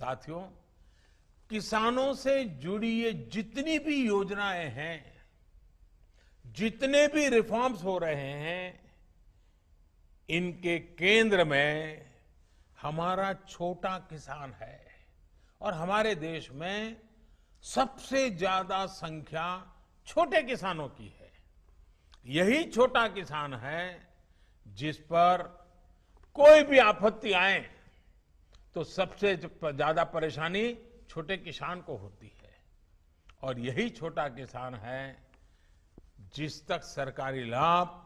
साथियों किसानों से जुड़ी ये जितनी भी योजनाएं हैं जितने भी रिफॉर्म्स हो रहे हैं इनके केंद्र में हमारा छोटा किसान है और हमारे देश में सबसे ज्यादा संख्या छोटे किसानों की है यही छोटा किसान है जिस पर कोई भी आपत्ति आए तो सबसे ज़्यादा परेशानी छोटे किसान को होती है और यही छोटा किसान है जिस तक सरकारी लाभ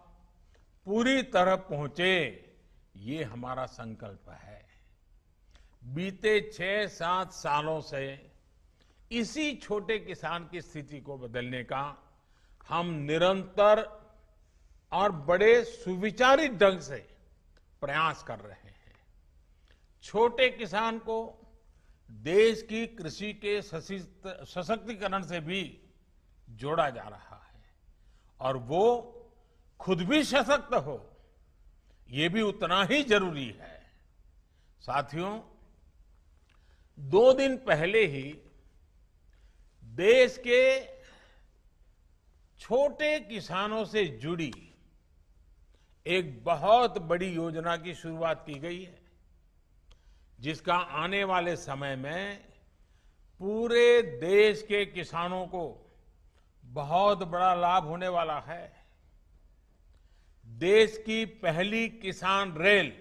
पूरी तरह पहुंचे ये हमारा संकल्प है बीते छह सात सालों से इसी छोटे किसान की स्थिति को बदलने का हम निरंतर और बड़े सुविचारित ढंग से प्रयास कर रहे हैं छोटे किसान को देश की कृषि के सशक्तिकरण से भी जोड़ा जा रहा है और वो खुद भी सशक्त हो ये भी उतना ही जरूरी है साथियों दो दिन पहले ही देश के छोटे किसानों से जुड़ी एक बहुत बड़ी योजना की शुरुआत की गई है जिसका आने वाले समय में पूरे देश के किसानों को बहुत बड़ा लाभ होने वाला है देश की पहली किसान रेल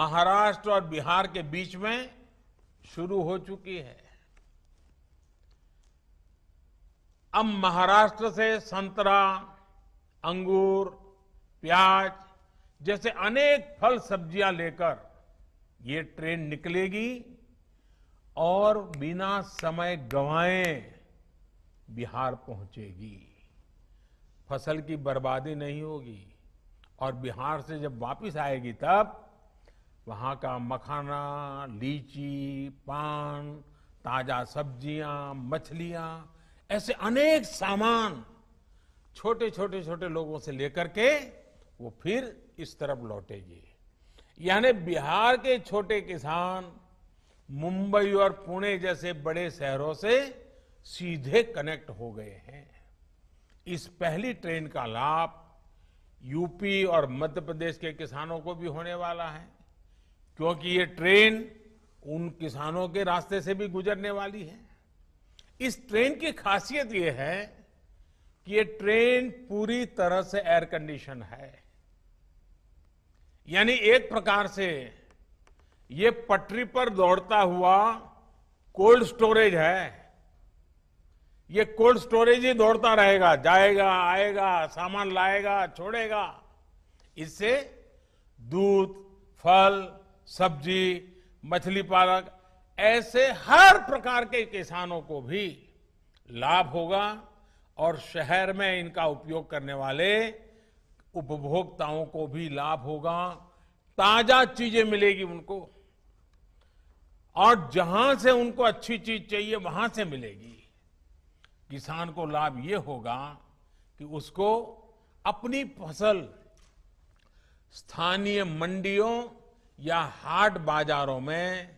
महाराष्ट्र और बिहार के बीच में शुरू हो चुकी है अब महाराष्ट्र से संतरा अंगूर प्याज जैसे अनेक फल सब्जियां लेकर ये ट्रेन निकलेगी और बिना समय गवाए बिहार पहुंचेगी फसल की बर्बादी नहीं होगी और बिहार से जब वापस आएगी तब वहाँ का मखाना लीची पान ताजा सब्जियाँ मछलियाँ ऐसे अनेक सामान छोटे छोटे छोटे लोगों से लेकर के वो फिर इस तरफ लौटेगी यानी बिहार के छोटे किसान मुंबई और पुणे जैसे बड़े शहरों से सीधे कनेक्ट हो गए हैं इस पहली ट्रेन का लाभ यूपी और मध्य प्रदेश के किसानों को भी होने वाला है क्योंकि ये ट्रेन उन किसानों के रास्ते से भी गुजरने वाली है इस ट्रेन की खासियत ये है कि ये ट्रेन पूरी तरह से एयर कंडीशन है यानी एक प्रकार से ये पटरी पर दौड़ता हुआ कोल्ड स्टोरेज है ये कोल्ड स्टोरेज ही दौड़ता रहेगा जाएगा आएगा सामान लाएगा छोड़ेगा इससे दूध फल सब्जी मछली पालक ऐसे हर प्रकार के किसानों को भी लाभ होगा और शहर में इनका उपयोग करने वाले उपभोक्ताओं को भी लाभ होगा ताजा चीजें मिलेगी उनको और जहां से उनको अच्छी चीज चाहिए वहां से मिलेगी किसान को लाभ ये होगा कि उसको अपनी फसल स्थानीय मंडियों या हाट बाजारों में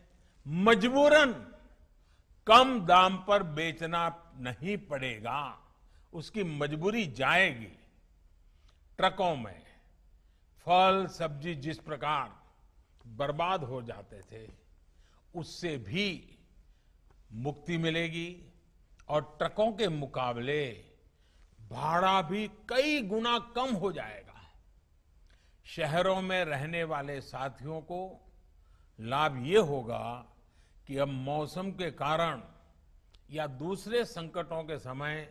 मजबूरन कम दाम पर बेचना नहीं पड़ेगा उसकी मजबूरी जाएगी ट्रकों में फल सब्जी जिस प्रकार बर्बाद हो जाते थे उससे भी मुक्ति मिलेगी और ट्रकों के मुकाबले भाड़ा भी कई गुना कम हो जाएगा शहरों में रहने वाले साथियों को लाभ ये होगा कि अब मौसम के कारण या दूसरे संकटों के समय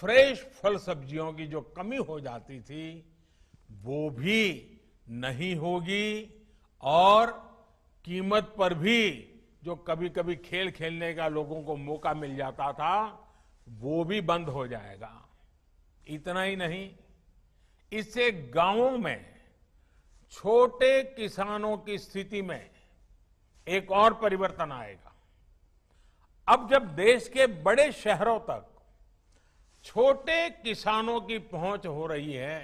फ्रेश फल सब्जियों की जो कमी हो जाती थी वो भी नहीं होगी और कीमत पर भी जो कभी कभी खेल खेलने का लोगों को मौका मिल जाता था वो भी बंद हो जाएगा इतना ही नहीं इससे गांवों में छोटे किसानों की स्थिति में एक और परिवर्तन आएगा अब जब देश के बड़े शहरों तक छोटे किसानों की पहुंच हो रही है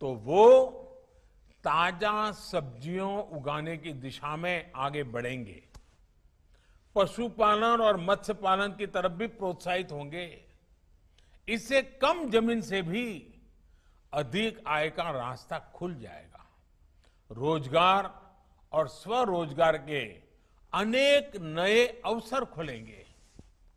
तो वो ताजा सब्जियों उगाने की दिशा में आगे बढ़ेंगे पशुपालन और मत्स्य पालन की तरफ भी प्रोत्साहित होंगे इससे कम जमीन से भी अधिक आय का रास्ता खुल जाएगा रोजगार और स्वरोजगार के अनेक नए अवसर खुलेंगे